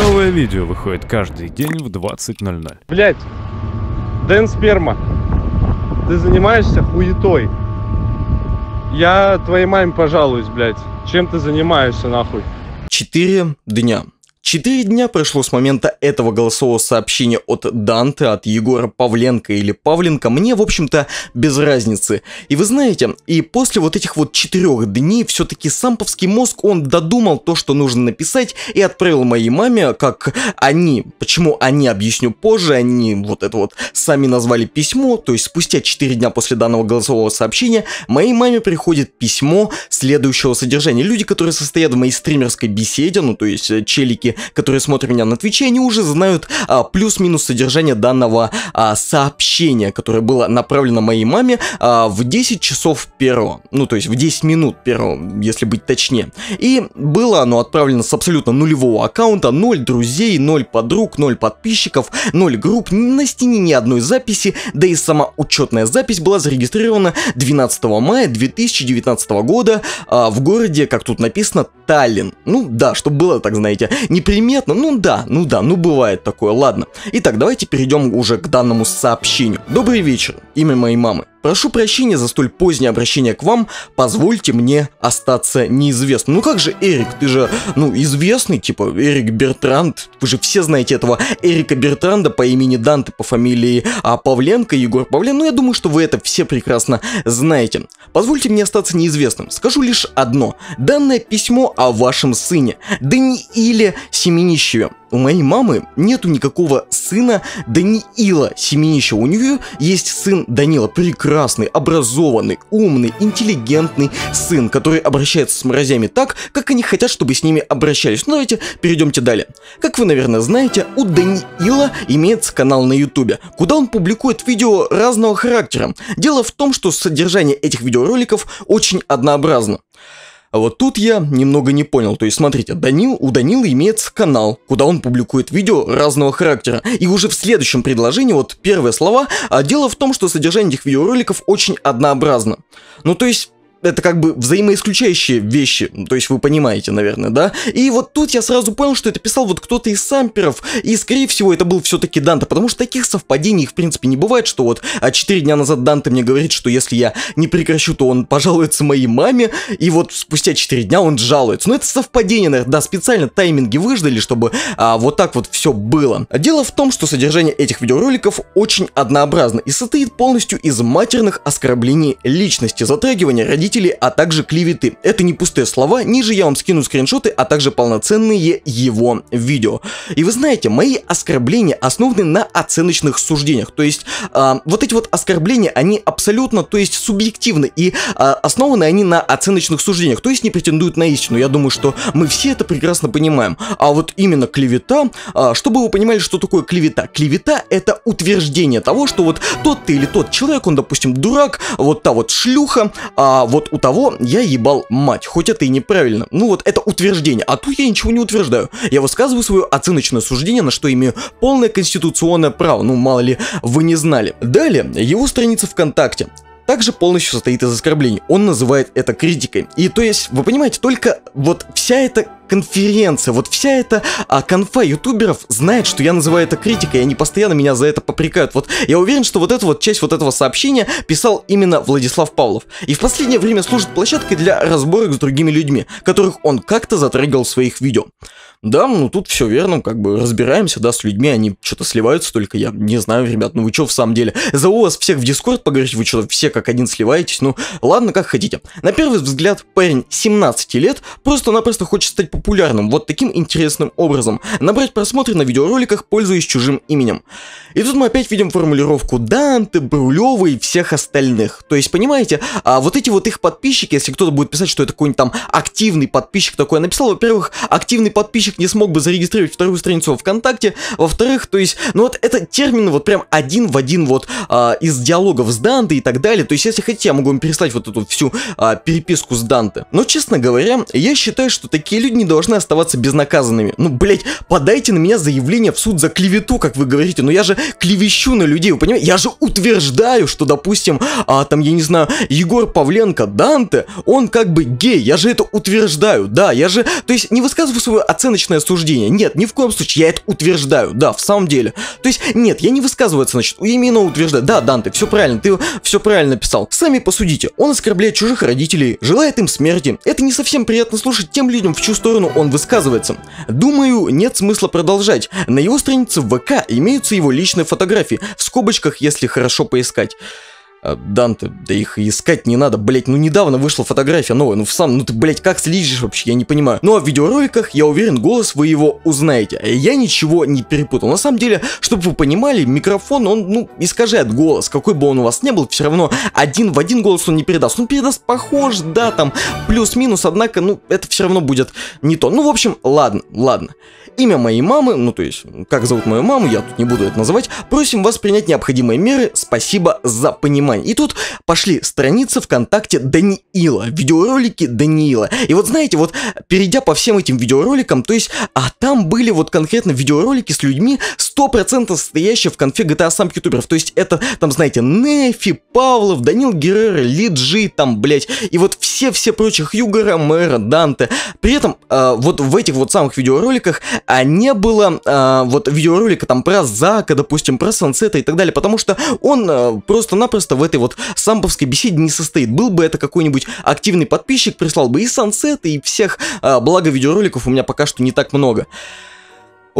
Новое видео выходит каждый день в 20.00. Блять, Дэн Сперма, ты занимаешься хуетой. Я твоей маме пожалуюсь, блядь. Чем ты занимаешься, нахуй? Четыре дня. Четыре дня прошло с момента этого голосового сообщения от Данте, от Егора Павленко или Павленко, мне, в общем-то, без разницы. И вы знаете, и после вот этих вот четырех дней все-таки самповский мозг, он додумал то, что нужно написать, и отправил моей маме, как они, почему они, объясню позже, они вот это вот сами назвали письмо, то есть спустя четыре дня после данного голосового сообщения, моей маме приходит письмо следующего содержания. Люди, которые состоят в моей стримерской беседе, ну то есть э, челики которые смотрят меня на Твиче, они уже знают а, плюс-минус содержание данного а, сообщения, которое было направлено моей маме а, в 10 часов первого, ну то есть в 10 минут первого, если быть точнее. И было оно отправлено с абсолютно нулевого аккаунта, 0 друзей, 0 подруг, 0 подписчиков, 0 групп, на стене ни одной записи, да и сама учетная запись была зарегистрирована 12 мая 2019 года а, в городе, как тут написано, Таллин. Ну да, чтобы было так, знаете, не неприметно, ну да, ну да, ну бывает такое, ладно. Итак, давайте перейдем уже к данному сообщению. Добрый вечер, имя моей мамы. Прошу прощения за столь позднее обращение к вам, позвольте мне остаться неизвестным. Ну как же Эрик, ты же, ну, известный, типа, Эрик Бертранд, вы же все знаете этого Эрика Бертранда по имени Данте, по фамилии а, Павленко, Егор Павленко, ну я думаю, что вы это все прекрасно знаете. Позвольте мне остаться неизвестным, скажу лишь одно. Данное письмо о вашем сыне, да не Данииле Семенищеве, у моей мамы нету никакого сына Даниила Семенища. У нее есть сын Данила, прекрасный, образованный, умный, интеллигентный сын, который обращается с морозями так, как они хотят, чтобы с ними обращались. Ну давайте перейдемте далее. Как вы, наверное, знаете, у Даниила имеется канал на ютубе, куда он публикует видео разного характера. Дело в том, что содержание этих видеороликов очень однообразно. А вот тут я немного не понял. То есть, смотрите, Данил, у Данила имеется канал, куда он публикует видео разного характера. И уже в следующем предложении, вот первые слова, а дело в том, что содержание этих видеороликов очень однообразно. Ну, то есть, это как бы взаимоисключающие вещи, ну, то есть вы понимаете, наверное, да? И вот тут я сразу понял, что это писал вот кто-то из самперов, и скорее всего это был все-таки Данте, потому что таких совпадений в принципе не бывает, что вот 4 а дня назад Данте мне говорит, что если я не прекращу, то он пожалуется моей маме, и вот спустя 4 дня он жалуется. Но ну, это совпадение, наверное, да, специально тайминги выждали, чтобы а, вот так вот все было. Дело в том, что содержание этих видеороликов очень однообразно и состоит полностью из матерных оскорблений личности, затрагивания родителей вредителей, а также клеветы. Это не пустые слова, ниже я вам скину скриншоты, а также полноценные его видео. И вы знаете, мои оскорбления основаны на оценочных суждениях, то есть э, вот эти вот оскорбления, они абсолютно, то есть субъективны и э, основаны они на оценочных суждениях, то есть не претендуют на истину. Я думаю, что мы все это прекрасно понимаем. А вот именно клевета, э, чтобы вы понимали, что такое клевета. Клевета это утверждение того, что вот тот ты или тот человек, он, допустим, дурак, вот та вот шлюха, а вот вот у того я ебал мать, хоть это и неправильно. Ну вот это утверждение, а тут я ничего не утверждаю. Я высказываю свое оценочное суждение, на что имею полное конституционное право, ну мало ли вы не знали. Далее, его страница ВКонтакте также полностью состоит из оскорблений. Он называет это критикой. И то есть, вы понимаете, только вот вся эта конференция, вот вся эта а, конфа ютуберов знает, что я называю это критикой, и они постоянно меня за это попрекают. Вот я уверен, что вот эту вот часть вот этого сообщения писал именно Владислав Павлов. И в последнее время служит площадкой для разборок с другими людьми, которых он как-то затрагивал в своих видео. Да, ну тут все верно, как бы разбираемся, да, с людьми, они что-то сливаются, только я не знаю, ребят, ну вы что в самом деле? за у вас всех в Дискорд поговорить, вы что-то все как один сливаетесь, ну ладно, как хотите. На первый взгляд, парень 17 лет просто-напросто хочет стать популярным вот таким интересным образом, набрать просмотры на видеороликах, пользуясь чужим именем. И тут мы опять видим формулировку Данте, Брулёва и всех остальных. То есть, понимаете, а вот эти вот их подписчики, если кто-то будет писать, что это какой-нибудь там активный подписчик такой написал, во-первых, активный подписчик не смог бы зарегистрировать вторую страницу ВКонтакте, во-вторых, то есть, ну вот это термин вот прям один в один вот а, из диалогов с Данте и так далее. То есть, если хотите, я могу вам переслать вот эту всю а, переписку с Данте. Но, честно говоря, я считаю, что такие люди не должны оставаться безнаказанными. Ну, блять, подайте на меня заявление в суд за клевету, как вы говорите, но ну, я же клевещу на людей, вы понимаете? Я же утверждаю, что, допустим, а, там, я не знаю, Егор Павленко Данте, он как бы гей, я же это утверждаю, да, я же, то есть, не высказываю свое оценочное суждение, нет, ни в коем случае, я это утверждаю, да, в самом деле. То есть, нет, я не высказываю значит, именно утверждаю, да, Данте, все правильно, ты все правильно писал. Сами посудите, он оскорбляет чужих родителей, желает им смерти, это не совсем приятно слушать тем людям, в чью сторону сторону он высказывается. Думаю, нет смысла продолжать. На его странице в ВК имеются его личные фотографии, в скобочках, если хорошо поискать. А, Данте, да их и искать не надо, блять, ну недавно вышла фотография новая, ну в сам, ну ты, блять, как следишь вообще, я не понимаю. Ну а в видеороликах, я уверен, голос вы его узнаете, а я ничего не перепутал. На самом деле, чтобы вы понимали, микрофон, он, ну, искажает голос, какой бы он у вас не был, все равно один в один голос он не передаст. Ну передаст похож, да, там, плюс-минус, однако, ну, это все равно будет не то. Ну, в общем, ладно, ладно. Имя моей мамы, ну то есть, как зовут мою маму, я тут не буду это называть, просим вас принять необходимые меры, спасибо за понимание внимание. И тут пошли страницы ВКонтакте Даниила, видеоролики Даниила. И вот знаете, вот перейдя по всем этим видеороликам, то есть, а там были вот конкретно видеоролики с людьми, 100% стоящие в конфе GTA сам ютуберов. То есть это, там, знаете, Нефи, Павлов, Данил Геррера, Лиджи, там, блять, и вот все-все прочих Югора, Мэра, Данте. При этом э, вот в этих вот самых видеороликах а, не было э, вот видеоролика там про Зака, допустим, про Сансета и так далее, потому что он э, просто-напросто в этой вот самповской беседе не состоит. Был бы это какой-нибудь активный подписчик, прислал бы и сансеты, и всех, а, благо видеороликов у меня пока что не так много.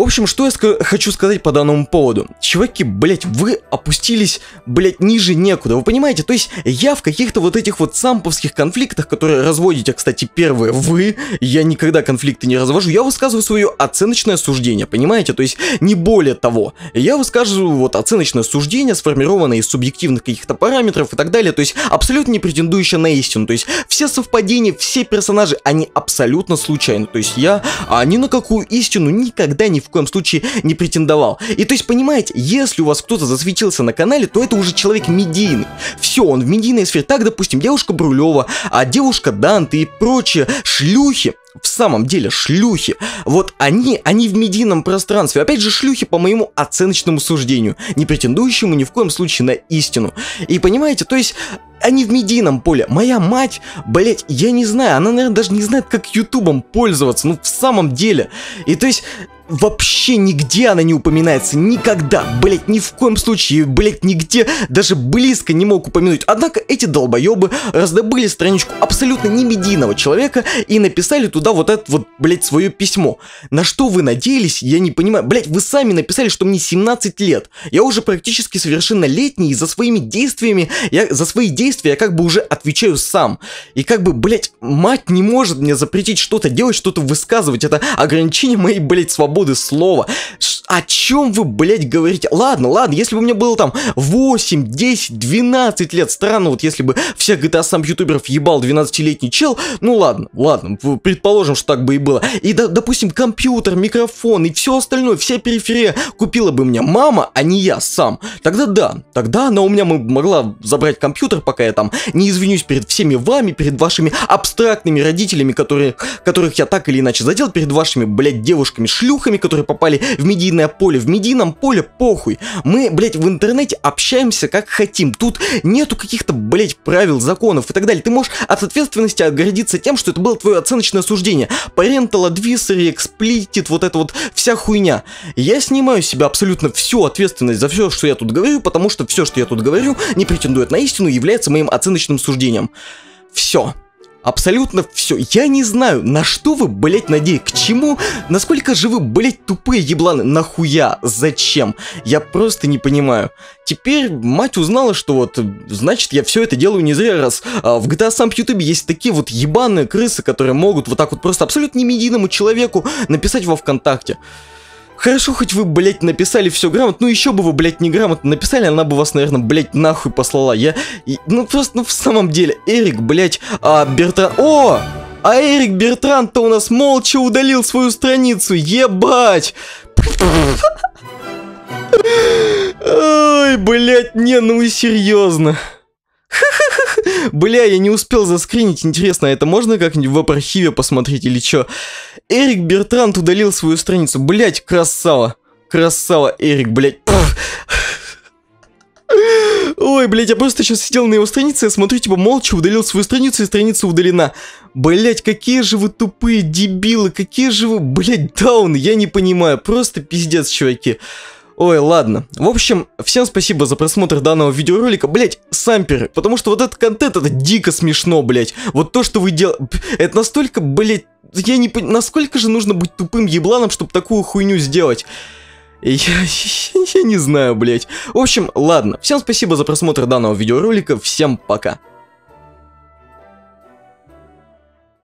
В общем, что я ска хочу сказать по данному поводу. Чуваки, блять, вы опустились, блять, ниже некуда, вы понимаете? То есть я в каких-то вот этих вот самповских конфликтах, которые разводите, кстати, первые вы, я никогда конфликты не развожу, я высказываю свое оценочное суждение, понимаете? То есть не более того, я высказываю вот оценочное суждение, сформированное из субъективных каких-то параметров и так далее, то есть абсолютно не претендующее на истину, то есть все совпадения, все персонажи, они абсолютно случайны, то есть я а, ни на какую истину никогда не в в коем случае не претендовал. И то есть, понимаете, если у вас кто-то засветился на канале, то это уже человек медийный. Все, он в медийной сфере. Так, допустим, девушка Брулева, а девушка Данты и прочие шлюхи, в самом деле шлюхи, вот они, они в медийном пространстве, опять же шлюхи по моему оценочному суждению, не претендующему ни в коем случае на истину. И понимаете, то есть они в медийном поле. Моя мать, блять, я не знаю, она, наверное, даже не знает, как ютубом пользоваться, ну в самом деле. И то есть вообще нигде она не упоминается, никогда, блять, ни в коем случае, блять, нигде, даже близко не мог упомянуть. Однако эти долбоебы раздобыли страничку абсолютно немедийного человека и написали туда вот это вот, блять, свое письмо. На что вы надеялись, я не понимаю. Блять, вы сами написали, что мне 17 лет. Я уже практически совершеннолетний, и за своими действиями, я за свои действия я как бы уже отвечаю сам. И как бы, блять, мать не может мне запретить что-то делать, что-то высказывать. Это ограничение моей, блять, свободы свободы слова, о чем вы, блядь, говорите? Ладно, ладно, если бы мне было там 8, 10, 12 лет, странно, вот если бы всех GTA а сам ютуберов ебал 12-летний чел, ну ладно, ладно, предположим, что так бы и было. И, да, допустим, компьютер, микрофон и все остальное, вся периферия купила бы мне мама, а не я сам. Тогда да, тогда она у меня могла забрать компьютер, пока я там не извинюсь перед всеми вами, перед вашими абстрактными родителями, которые, которых я так или иначе задел, перед вашими, блядь, девушками-шлюхами, которые попали в медийное медийное поле. В медийном поле похуй. Мы, блядь, в интернете общаемся как хотим. Тут нету каких-то, блядь, правил, законов и так далее. Ты можешь от ответственности отгородиться тем, что это было твое оценочное суждение. Parental advisory, explicit, вот это вот вся хуйня. Я снимаю с себя абсолютно всю ответственность за все, что я тут говорю, потому что все, что я тут говорю, не претендует на истину, является моим оценочным суждением. Все. Абсолютно все. Я не знаю, на что вы, блять, надеетесь, к чему, насколько же вы, блять, тупые ебланы, нахуя, зачем? Я просто не понимаю. Теперь мать узнала, что вот, значит, я все это делаю не зря, раз а, в GTA сам Ютубе есть такие вот ебаные крысы, которые могут вот так вот просто абсолютно не немедийному человеку написать во ВКонтакте. Хорошо, хоть вы, блядь, написали все грамотно, ну еще бы вы, блядь, неграмотно написали, она бы вас, наверное, блядь, нахуй послала. Я, и, ну просто, ну в самом деле, Эрик, блядь, а Бертран... О! А Эрик Бертран-то у нас молча удалил свою страницу, ебать! Ой, блядь, не, ну и серьезно. Бля, я не успел заскринить, интересно, это можно как-нибудь в веб-архиве посмотреть или чё? Эрик Бертрант удалил свою страницу. Блять, красава. Красава, Эрик, блять. Ой, блять, я просто сейчас сидел на его странице, я смотрю, типа, молча удалил свою страницу, и страница удалена. блять, какие же вы тупые дебилы, какие же вы, блять, даун, я не понимаю, просто пиздец, чуваки. Ой, ладно. В общем, всем спасибо за просмотр данного видеоролика. Блять, самперы, потому что вот этот контент, это дико смешно, блять. Вот то, что вы делаете, это настолько, блять, я не понимаю, насколько же нужно быть тупым ебланом, чтобы такую хуйню сделать? Я, я не знаю, блять. В общем, ладно. Всем спасибо за просмотр данного видеоролика. Всем пока.